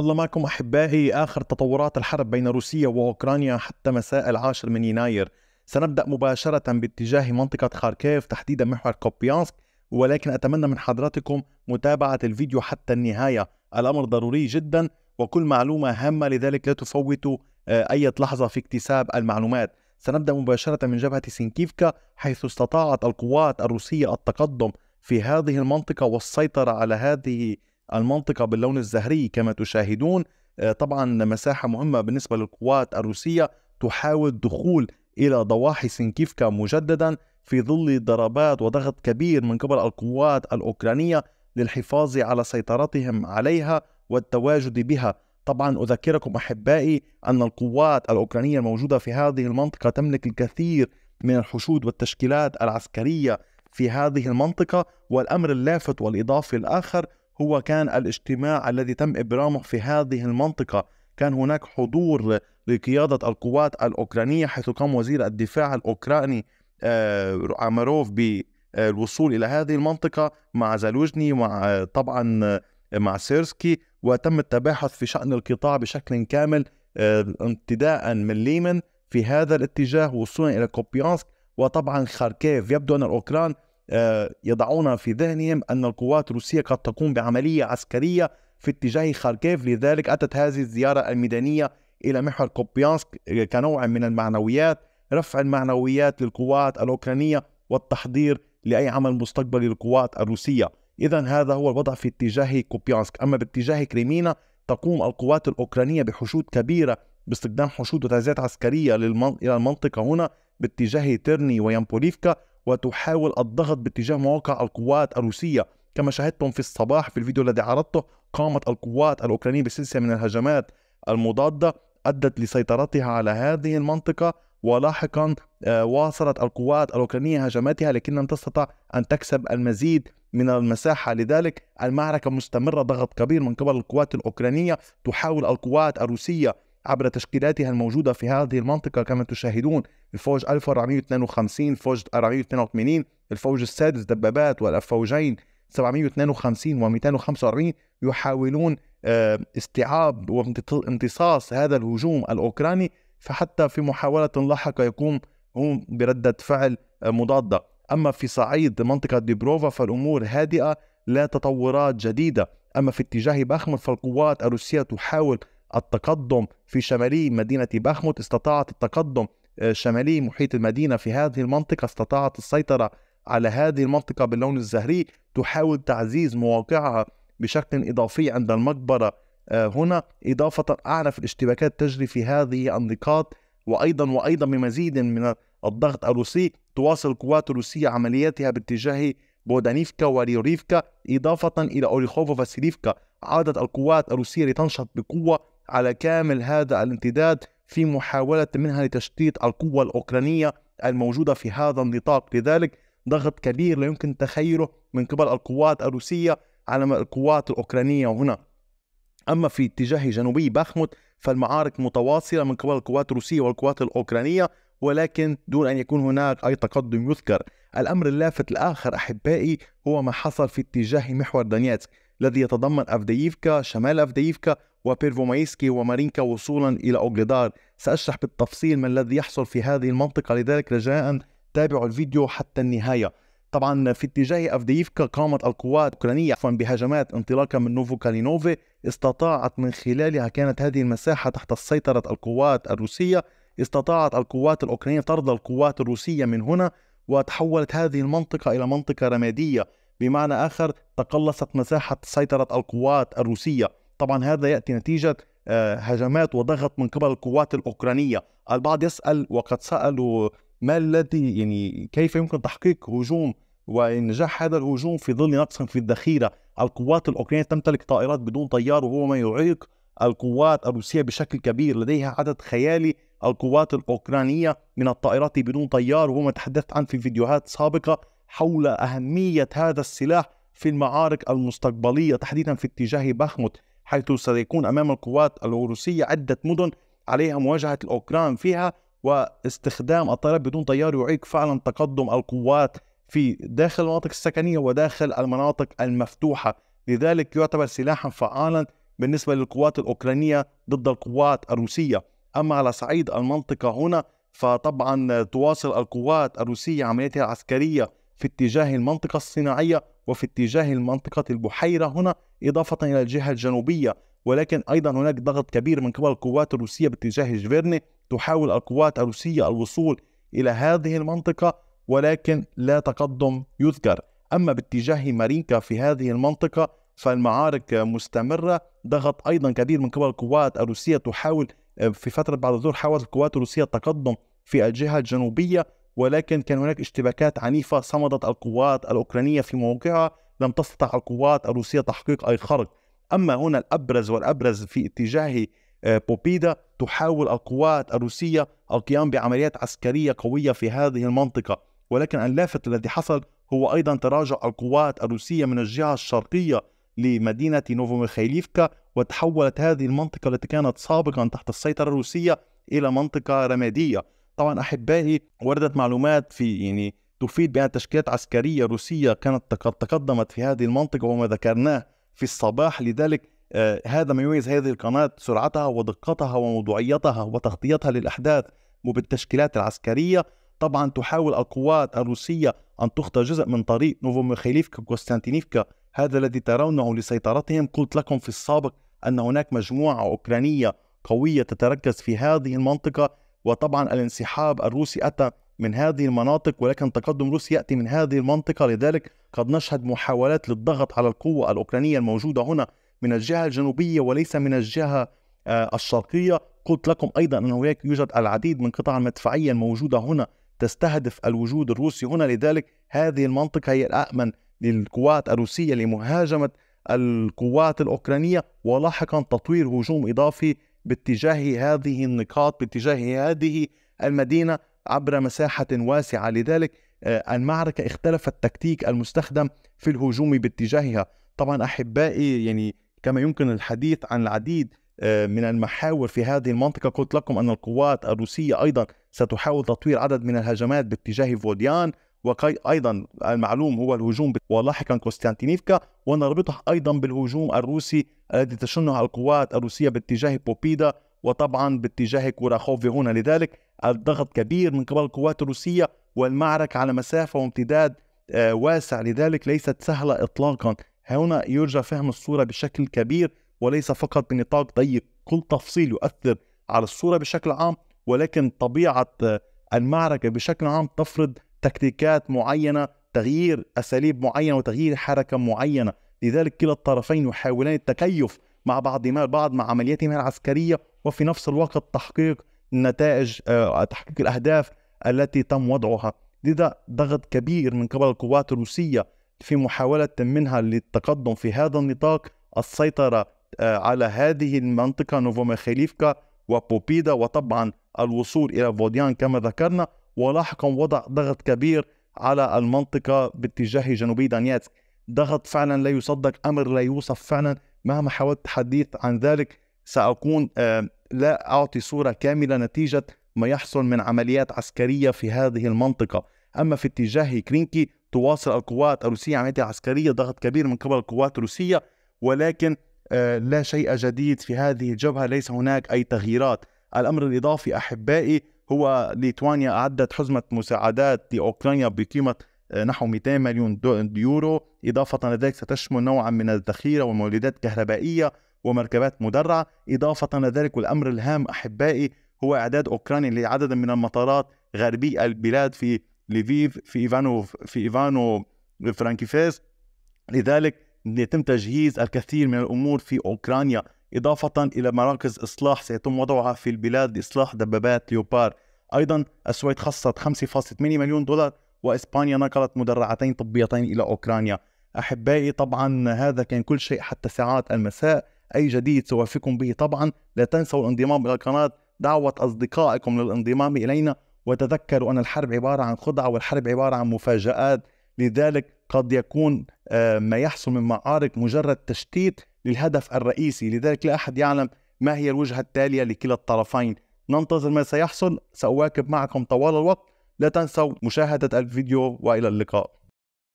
الله معكم احبائي اخر تطورات الحرب بين روسيا واوكرانيا حتى مساء العاشر من يناير سنبدا مباشره باتجاه منطقه خاركيف تحديدا محور كوبيانسك ولكن اتمنى من حضراتكم متابعه الفيديو حتى النهايه الامر ضروري جدا وكل معلومه هامه لذلك لا تفوتوا آه، اي لحظه في اكتساب المعلومات سنبدا مباشره من جبهه سينكيفكا حيث استطاعت القوات الروسيه التقدم في هذه المنطقه والسيطره على هذه المنطقة باللون الزهري كما تشاهدون آه، طبعا مساحة مهمة بالنسبة للقوات الروسية تحاول دخول إلى ضواحي سنكيفكا مجددا في ظل ضربات وضغط كبير من قبل القوات الأوكرانية للحفاظ على سيطرتهم عليها والتواجد بها طبعا أذكركم أحبائي أن القوات الأوكرانية الموجودة في هذه المنطقة تملك الكثير من الحشود والتشكيلات العسكرية في هذه المنطقة والأمر اللافت والإضافي الآخر هو كان الاجتماع الذي تم إبرامه في هذه المنطقة كان هناك حضور لقيادة القوات الأوكرانية حيث قام وزير الدفاع الأوكراني آه، عمروف بالوصول إلى هذه المنطقة مع زالوجني مع طبعا مع سيرسكي وتم التباحث في شأن القطاع بشكل كامل ابتداء آه، من ليمن في هذا الاتجاه وصولا إلى كوبيانسك وطبعا خاركيف يبدو أن الأوكران آه، يضعون في ذهنهم أن القوات الروسية قد تقوم بعملية عسكرية في اتجاه خاركيف لذلك أتت هذه الزيارة الميدانية إلى محور كوبيانسك آه، كنوع من المعنويات رفع المعنويات للقوات الأوكرانية والتحضير لأي عمل مستقبلي للقوات الروسية إذا هذا هو الوضع في اتجاه كوبيانسك أما باتجاه كريمينا تقوم القوات الأوكرانية بحشود كبيرة باستخدام حشود وتجهيزات عسكرية إلى المنطقة هنا باتجاه تيرني ويامبوليفكا وتحاول الضغط باتجاه مواقع القوات الروسية كما شاهدتم في الصباح في الفيديو الذي عرضته قامت القوات الأوكرانية بسلسلة من الهجمات المضادة أدت لسيطرتها على هذه المنطقة ولاحقا آه، واصلت القوات الأوكرانية هجماتها لكن لم تستطع أن تكسب المزيد من المساحة لذلك المعركة مستمرة ضغط كبير من قبل القوات الأوكرانية تحاول القوات الروسية عبر تشكيلاتها الموجودة في هذه المنطقة كما تشاهدون الفوج 1452 الفوج 482 الفوج السادس دبابات والفوجين 752 و245 يحاولون آه، استيعاب وامتصاص هذا الهجوم الأوكراني فحتى في محاولة لاحقة يقوم هم بردة فعل مضادة أما في صعيد منطقة ديبروفا فالأمور هادئة لا تطورات جديدة أما في اتجاه باخمر فالقوات الروسية تحاول التقدم في شمالي مدينة بخمت استطاعت التقدم آه، شمالي محيط المدينة في هذه المنطقة استطاعت السيطرة على هذه المنطقة باللون الزهري تحاول تعزيز مواقعها بشكل إضافي عند المقبرة آه، هنا إضافة أعنف الاشتباكات تجري في هذه النقاط وأيضا وأيضا بمزيد من الضغط الروسي تواصل القوات الروسية عملياتها باتجاه بودانيفكا وريوريفكا إضافة إلى أوريخوفا وسيليفكا عادت القوات الروسية لتنشط بقوة على كامل هذا الامتداد في محاولة منها لتشتيت القوة الأوكرانية الموجودة في هذا النطاق لذلك ضغط كبير لا يمكن تخيله من قبل القوات الروسية على القوات الأوكرانية هنا أما في اتجاه جنوبي باخموت فالمعارك متواصلة من قبل القوات الروسية والقوات الأوكرانية ولكن دون أن يكون هناك أي تقدم يذكر الأمر اللافت الآخر أحبائي هو ما حصل في اتجاه محور دانيتسك الذي يتضمن أفدييفكا شمال أفدييفكا وبيرفومايسكي ومارينكا وصولا إلى أوغليدار سأشرح بالتفصيل ما الذي يحصل في هذه المنطقة لذلك رجاء تابعوا الفيديو حتى النهاية طبعا في اتجاه أفدييفكا قامت القوات الأوكرانية عفوا بهجمات انطلاقا من نوفو كالينوفي استطاعت من خلالها كانت هذه المساحة تحت سيطرة القوات الروسية استطاعت القوات الأوكرانية طرد القوات الروسية من هنا وتحولت هذه المنطقة إلى منطقة رمادية بمعنى آخر تقلصت مساحة سيطرة القوات الروسية طبعا هذا يأتي نتيجة آه، هجمات وضغط من قبل القوات الأوكرانية البعض يسأل وقد سألوا ما الذي يعني كيف يمكن تحقيق هجوم ونجاح هذا الهجوم في ظل نقص في الذخيرة القوات الأوكرانية تمتلك طائرات بدون طيار وهو ما يعيق القوات الروسية بشكل كبير لديها عدد خيالي القوات الأوكرانية من الطائرات بدون طيار وهو ما تحدثت عنه في فيديوهات سابقة حول أهمية هذا السلاح في المعارك المستقبلية تحديدا في اتجاه بخمت حيث سيكون أمام القوات الروسية عدة مدن عليها مواجهة الأوكران فيها واستخدام الطائرات بدون طيار يعيق فعلا تقدم القوات في داخل المناطق السكنية وداخل المناطق المفتوحة لذلك يعتبر سلاحا فعالا بالنسبة للقوات الأوكرانية ضد القوات الروسية أما على صعيد المنطقة هنا فطبعا تواصل القوات الروسية عملياتها العسكرية في اتجاه المنطقة الصناعية وفي اتجاه المنطقة البحيرة هنا إضافة إلى الجهة الجنوبية ولكن أيضا هناك ضغط كبير من قبل القوات الروسية باتجاه جفيرني تحاول القوات الروسية الوصول إلى هذه المنطقة ولكن لا تقدم يذكر أما باتجاه مارينكا في هذه المنطقة فالمعارك مستمرة ضغط أيضا كبير من قبل القوات الروسية تحاول آه، في فترة بعد الظهر حاولت القوات الروسية التقدم في الجهة الجنوبية ولكن كان هناك اشتباكات عنيفة صمدت القوات الأوكرانية في موقعها لم تستطع القوات الروسية تحقيق أي خرق أما هنا الأبرز والأبرز في اتجاه آه، بوبيدا تحاول القوات الروسية القيام بعمليات عسكرية قوية في هذه المنطقة ولكن اللافت الذي حصل هو أيضا تراجع القوات الروسية من الجهة الشرقية لمدينة نوفوميخيليفكا وتحولت هذه المنطقة التي كانت سابقا تحت السيطرة الروسية إلى منطقة رمادية طبعا احبائي وردت معلومات في يعني تفيد بان تشكيلات عسكريه روسيه كانت قد تقدمت في هذه المنطقه وما ذكرناه في الصباح لذلك آه هذا ما يميز هذه القناه سرعتها ودقتها وموضوعيتها وتغطيتها للاحداث وبالتشكيلات العسكريه طبعا تحاول القوات الروسيه ان تخطى جزء من طريق نوفوميخيليفكا كوستانتينيفكا هذا الذي ترونه لسيطرتهم قلت لكم في السابق ان هناك مجموعه اوكرانيه قويه تتركز في هذه المنطقه وطبعا الانسحاب الروسي أتى من هذه المناطق ولكن تقدم روسي يأتي من هذه المنطقة لذلك قد نشهد محاولات للضغط على القوة الأوكرانية الموجودة هنا من الجهة الجنوبية وليس من الجهة آه، الشرقية قلت لكم أيضا أن هناك يوجد العديد من قطع المدفعيه الموجوده هنا تستهدف الوجود الروسي هنا لذلك هذه المنطقة هي الأأمن للقوات الروسية لمهاجمة القوات الأوكرانية ولاحقا تطوير هجوم إضافي باتجاه هذه النقاط باتجاه هذه المدينة عبر مساحة واسعة لذلك آه، المعركة اختلف التكتيك المستخدم في الهجوم باتجاهها طبعا أحبائي يعني كما يمكن الحديث عن العديد آه، من المحاور في هذه المنطقة قلت لكم أن القوات الروسية أيضا ستحاول تطوير عدد من الهجمات باتجاه فوديان وأيضا المعلوم هو الهجوم ولاحقا كوستانتينيفكا ونربطه أيضا بالهجوم الروسي الذي تشنه القوات الروسية باتجاه بوبيدا وطبعا باتجاه كوراخوف هنا لذلك الضغط كبير من قبل القوات الروسية والمعركة على مسافة وامتداد آه، واسع لذلك ليست سهلة إطلاقا هنا يرجى فهم الصورة بشكل كبير وليس فقط بنطاق ضيق كل تفصيل يؤثر على الصورة بشكل عام ولكن طبيعة آه، المعركة بشكل عام تفرض تكتيكات معينه تغيير اساليب معينه وتغيير حركه معينه لذلك كلا الطرفين يحاولان التكيف مع بعضهما البعض مع عملياتهما العسكريه وفي نفس الوقت تحقيق نتائج آه، تحقيق الاهداف التي تم وضعها لذا ضغط كبير من قبل القوات الروسيه في محاوله منها للتقدم في هذا النطاق السيطره آه، على هذه المنطقه نوفوميخيليفكا وبوبيدا وطبعا الوصول الى فوديان كما ذكرنا ولاحقا وضع ضغط كبير على المنطقة باتجاه جنوبي دانياتسك ضغط فعلا لا يصدق أمر لا يوصف فعلا مهما حاولت الحديث عن ذلك سأكون آه، لا أعطي صورة كاملة نتيجة ما يحصل من عمليات عسكرية في هذه المنطقة أما في اتجاه كرينكي تواصل القوات الروسية عملية العسكرية ضغط كبير من قبل القوات الروسية ولكن آه، لا شيء جديد في هذه الجبهة ليس هناك أي تغييرات الأمر الإضافي أحبائي هو ليتوانيا أعدت حزمة مساعدات لأوكرانيا بقيمة آه، نحو 200 مليون يورو إضافة لذلك ستشمل نوعا من الذخيرة والمولدات الكهربائية ومركبات مدرعة إضافة لذلك والأمر الهام أحبائي هو إعداد أوكرانيا لعدد من المطارات غربي البلاد في ليفيف في إيفانو في إيفانو فرانكيفيس لذلك يتم تجهيز الكثير من الأمور في أوكرانيا إضافة إلى مراكز إصلاح سيتم وضعها في البلاد لإصلاح دبابات ليوبار أيضا السويد خصصت 5.8 مليون دولار وإسبانيا نقلت مدرعتين طبيتين إلى أوكرانيا أحبائي طبعا هذا كان كل شيء حتى ساعات المساء أي جديد سوافكم به طبعا لا تنسوا الانضمام إلى القناة دعوة أصدقائكم للانضمام إلينا وتذكروا أن الحرب عبارة عن خدعة والحرب عبارة عن مفاجآت لذلك قد يكون آه، ما يحصل من معارك مجرد تشتيت للهدف الرئيسي لذلك لا أحد يعلم ما هي الوجهة التالية لكلا الطرفين ننتظر ما سيحصل سأواكب معكم طوال الوقت لا تنسوا مشاهدة الفيديو وإلى اللقاء